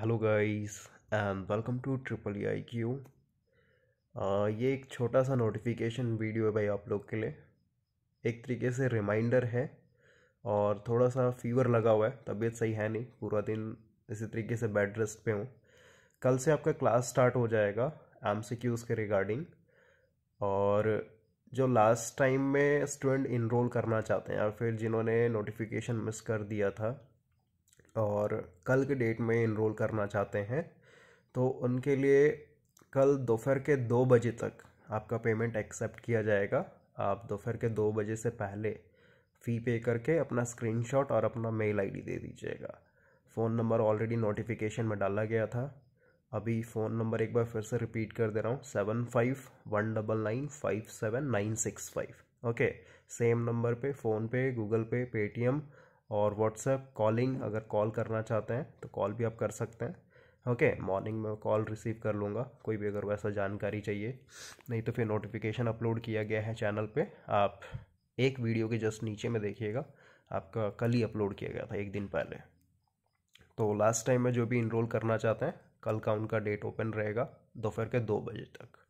hello guys and welcome to triple E I Q ये एक छोटा सा नोटिफिकेशन वीडियो है भाई आप लोग के लिए एक तरीके से रिमाइंडर है और थोड़ा सा फीवर लगा हुआ है तबीयत सही है नहीं पूरा दिन इसी तरीके से बेड रेस्ट पे हूँ कल से आपका क्लास स्टार्ट हो जाएगा एम सी क्यूज़ के रिगार्डिंग और जो लास्ट टाइम में स्टूडेंट इनरोल करना चाहते हैं या फिर जिन्होंने नोटिफिकेशन मिस कर दिया था और कल के डेट में इनरोल करना चाहते हैं तो उनके लिए कल दोपहर के दो बजे तक आपका पेमेंट एक्सेप्ट किया जाएगा आप दोपहर के दो बजे से पहले फ़ी पे करके अपना स्क्रीनशॉट और अपना मेल आईडी दे दीजिएगा फ़ोन नंबर ऑलरेडी नोटिफिकेशन में डाला गया था अभी फ़ोन नंबर एक बार फिर से रिपीट कर दे रहा हूँ seven five one double nine five seven nine six five okay same number पे PhonePe Google Pay Paytm और व्हाट्सएप कॉलिंग अगर कॉल करना चाहते हैं तो कॉल भी आप कर सकते हैं ओके मॉर्निंग में कॉल रिसीव कर लूँगा कोई भी अगर वैसा जानकारी चाहिए नहीं तो फिर नोटिफिकेशन अपलोड किया गया है चैनल पे आप एक वीडियो के जस्ट नीचे में देखिएगा आपका कल ही अपलोड किया गया था एक दिन पहले तो लास्ट टाइम में जो भी इनरोल करना चाहते हैं कल का उनका डेट ओपन रहेगा दोपहर के दो बजे तक